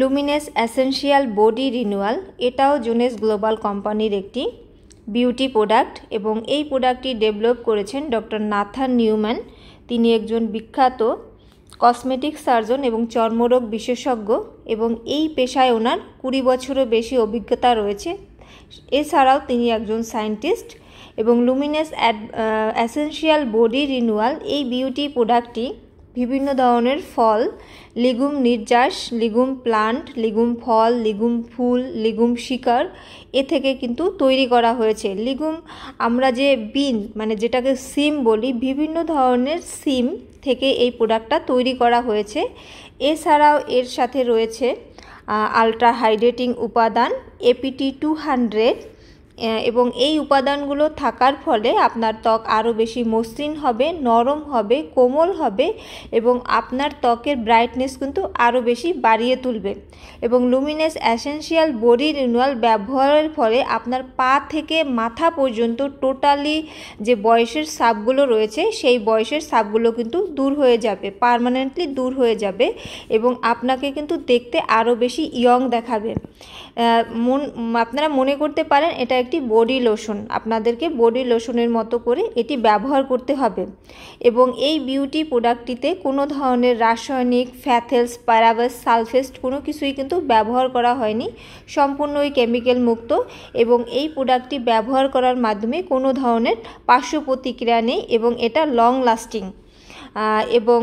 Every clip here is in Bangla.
লুমিনেস অ্যাসেন্সিয়াল বডি রিনুয়াল এটাও জুনেস গ্লোবাল কোম্পানির একটি বিউটি প্রোডাক্ট এবং এই প্রোডাক্টটি ডেভেলপ করেছেন ডক্টর নাথান নিউম্যান তিনি একজন বিখ্যাত কসমেটিক সার্জন এবং চর্মরোগ বিশেষজ্ঞ এবং এই পেশায় ওনার কুড়ি বছরও বেশি অভিজ্ঞতা রয়েছে এছাড়াও তিনি একজন সায়েন্টিস্ট এবং লুমিনেস অ্যাসেন্সিয়াল বডি রিনুয়াল এই বিউটি প্রোডাক্টটি বিভিন্ন ধরনের ফল লিগুম নির্যাস লিগুম প্লান্ট লিগুম ফল লিগুম ফুল লিগুম শিকার এ থেকে কিন্তু তৈরি করা হয়েছে লিগুম আমরা যে বিন মানে যেটাকে সিম বলি বিভিন্ন ধরনের সিম থেকে এই প্রোডাক্টটা তৈরি করা হয়েছে এছাড়াও এর সাথে রয়েছে আলট্রা হাইড্রেটিং উপাদান এপিটি টু হান্ড্রেড এবং এই উপাদানগুলো থাকার ফলে আপনার ত্বক আরও বেশি মসৃণ হবে নরম হবে কোমল হবে এবং আপনার ত্বকের ব্রাইটনেস কিন্তু আরও বেশি বাড়িয়ে তুলবে এবং লুমিনেস অ্যাসেন্সিয়াল বডি রিনুয়াল ব্যবহারের ফলে আপনার পা থেকে মাথা পর্যন্ত টোটালি যে বয়সের সাপগুলো রয়েছে সেই বয়সের সাপগুলো কিন্তু দূর হয়ে যাবে পারমানেন্টলি দূর হয়ে যাবে এবং আপনাকে কিন্তু দেখতে আরও বেশি ইয়ং দেখাবে মন আপনারা মনে করতে পারেন এটা একটি বডি লোশন আপনাদেরকে বডি লোশনের মতো করে এটি ব্যবহার করতে হবে এবং এই বিউটি প্রোডাক্টটিতে কোনো ধরনের রাসায়নিক ফ্যাথেলস প্যারাবাস সালফেস্ট কোনো কিছুই কিন্তু ব্যবহার করা হয়নি সম্পূর্ণই কেমিক্যাল মুক্ত এবং এই প্রোডাক্টটি ব্যবহার করার মাধ্যমে কোনো ধরনের পার্শ্ব প্রতিক্রিয়া নেই এবং এটা লং লাস্টিং এবং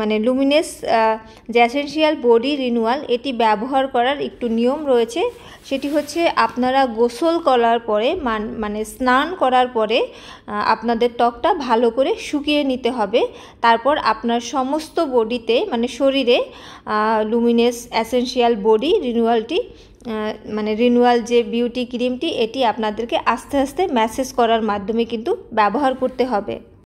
মানে লুমিনেস জ্যাসেন্সিয়াল বডি রিনুয়াল এটি ব্যবহার করার একটু নিয়ম রয়েছে সেটি হচ্ছে আপনারা গোসল করার পরে মানে স্নান করার পরে আপনাদের ত্বকটা ভালো করে শুকিয়ে নিতে হবে তারপর আপনার সমস্ত বডিতে মানে শরীরে লুমিনেস অ্যাসেন্সিয়াল বডি রিনুয়ালটি মানে রিনুয়াল যে বিউটি ক্রিমটি এটি আপনাদেরকে আস্তে আস্তে ম্যাসেজ করার মাধ্যমে কিন্তু ব্যবহার করতে হবে